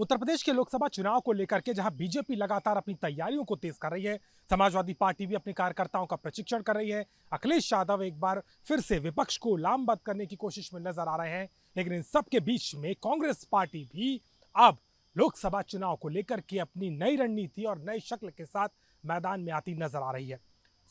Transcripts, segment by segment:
उत्तर प्रदेश के लोकसभा चुनाव को लेकर के जहां बीजेपी लगातार अपनी तैयारियों को तेज कर रही है समाजवादी पार्टी भी अपने कार्यकर्ताओं का प्रशिक्षण कर रही है अखिलेश यादव एक बार फिर से विपक्ष को लामबद्ध करने की कोशिश में नजर आ रहे हैं लेकिन इन सब के बीच में कांग्रेस पार्टी भी अब लोकसभा चुनाव को लेकर के अपनी नई रणनीति और नई शक्ल के साथ मैदान में आती नजर आ रही है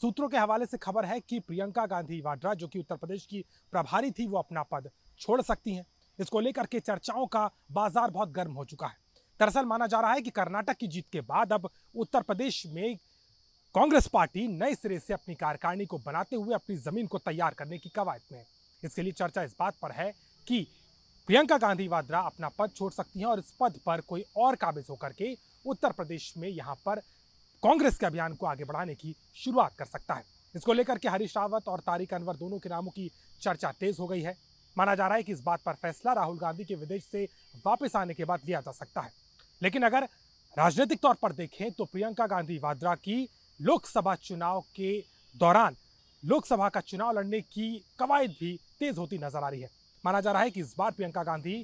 सूत्रों के हवाले से खबर है कि प्रियंका गांधी वाड्रा जो कि उत्तर प्रदेश की प्रभारी थी वो अपना पद छोड़ सकती हैं इसको लेकर के चर्चाओं का बाजार बहुत गर्म हो चुका है दरअसल माना जा रहा है कि कर्नाटक की जीत के बाद अब उत्तर प्रदेश में कांग्रेस पार्टी नए सिरे से अपनी कार्यकारिणी को बनाते हुए अपनी जमीन को तैयार करने की कवायद में इसके लिए चर्चा इस बात पर है कि प्रियंका गांधी वाड्रा अपना पद छोड़ सकती हैं और इस पद पर कोई और काबिज होकर के उत्तर प्रदेश में यहाँ पर कांग्रेस के अभियान को आगे बढ़ाने की शुरुआत कर सकता है इसको लेकर के हरीश रावत और तारिक अनवर दोनों के नामों की चर्चा तेज हो गई है माना जा रहा है कि इस बात पर फैसला राहुल गांधी के विदेश से वापस आने के बाद लिया जा सकता है लेकिन अगर राजनीतिक तौर पर देखें तो प्रियंका गांधी वाड्रा की लोकसभा चुनाव के दौरान लोकसभा का चुनाव लड़ने की कवायद भी तेज होती नजर आ रही है माना जा रहा है कि इस बार प्रियंका गांधी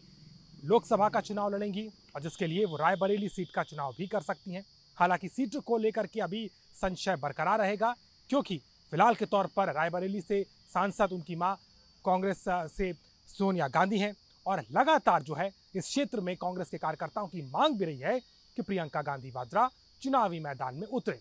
लोकसभा का चुनाव लड़ेंगी और जिसके लिए वो रायबरेली सीट का चुनाव भी कर सकती हैं हालांकि सीट को लेकर के अभी संशय बरकरार रहेगा क्योंकि फिलहाल के तौर पर रायबरेली से सांसद उनकी माँ कांग्रेस से सोनिया गांधी हैं और लगातार जो है इस क्षेत्र में कांग्रेस के कार्यकर्ताओं की मांग भी रही है कि प्रियंका गांधी वाड्रा चुनावी मैदान में उतरे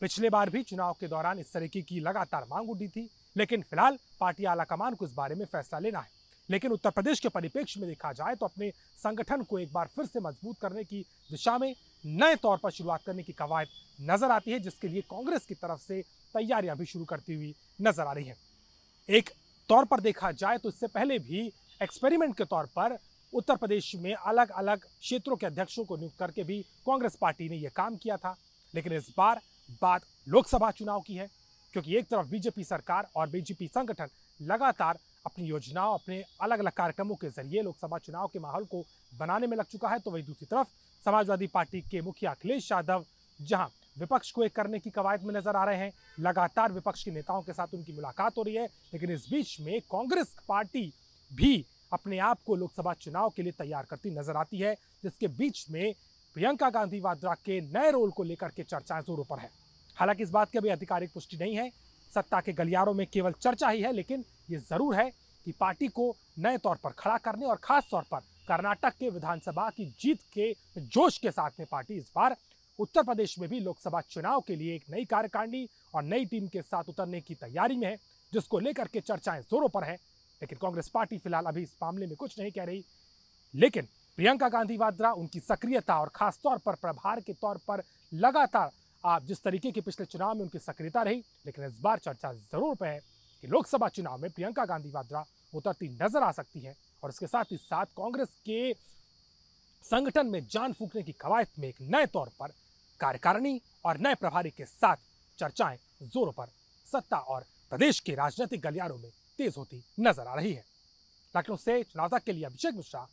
पिछले बार भी चुनाव के दौरान इस तरीके की लगातार मांग उठी थी लेकिन फिलहाल पार्टी आलाकमान को इस बारे में फैसला लेना है लेकिन उत्तर प्रदेश के परिप्रेक्ष्य में देखा जाए तो अपने संगठन को एक बार फिर से मजबूत करने की दिशा में नए तौर पर शुरुआत करने की कवायद नजर आती है जिसके लिए कांग्रेस की तरफ से तैयारियां भी शुरू करती हुई नजर आ रही है एक तौर पर देखा जाए तो इससे पहले भी एक्सपेरिमेंट के तौर पर उत्तर प्रदेश में अलग अलग क्षेत्रों के अध्यक्षों को नियुक्त करके भी कांग्रेस पार्टी ने यह काम किया था लेकिन इस बार बात लोकसभा चुनाव की है क्योंकि एक तरफ बीजेपी सरकार और बीजेपी संगठन लगातार अपनी योजनाओं अपने अलग अलग कार्यक्रमों के जरिए लोकसभा चुनाव के माहौल को बनाने में लग चुका है तो वहीं दूसरी तरफ समाजवादी पार्टी के मुखिया अखिलेश यादव जहां विपक्ष को एक करने की कवायद में नजर आ रहे हैं लगातार विपक्ष के नेताओं के साथ उनकी मुलाकात हो रही है लेकिन इस बीच में कांग्रेस पार्टी भी अपने आप को लोकसभा चुनाव के लिए तैयार करती नजर आती है जिसके बीच में प्रियंका गांधी वाड्रा के नए रोल को लेकर के चर्चाएं जोरों पर है हालांकि इस बात की अभी आधिकारिक पुष्टि नहीं है सत्ता के गलियारों में केवल चर्चा ही है लेकिन ये जरूर है कि पार्टी को नए तौर पर खड़ा करने और खास तौर पर कर्नाटक के विधानसभा की जीत के जोश के साथ में पार्टी इस बार उत्तर प्रदेश में भी लोकसभा चुनाव के लिए एक नई कार्यकारिणी और नई टीम के साथ उतरने की तैयारी में है जिसको लेकर के चर्चाएं जोरों पर हैं लेकिन कांग्रेस पार्टी फिलहाल अभी इस मामले में कुछ नहीं कह रही लेकिन प्रियंका गांधी वाड्रा उनकी सक्रियता और खासतौर पर प्रभार के तौर पर लगातार आप जिस तरीके के पिछले चुनाव में उनकी सक्रियता रही लेकिन इस बार चर्चा जरूर पर है कि लोकसभा चुनाव में प्रियंका गांधी वाड्रा उतरती नजर आ सकती है और इसके साथ ही साथ कांग्रेस के संगठन में जान फूकने की कवायद में एक नए तौर पर कार्यकारिणी और नए प्रभारी के साथ चर्चाएं जोरों पर सत्ता और प्रदेश के राजनीतिक गलियारों में तेज होती नजर आ रही है लखनऊ से चुनाव के लिए अभिषेक मिश्रा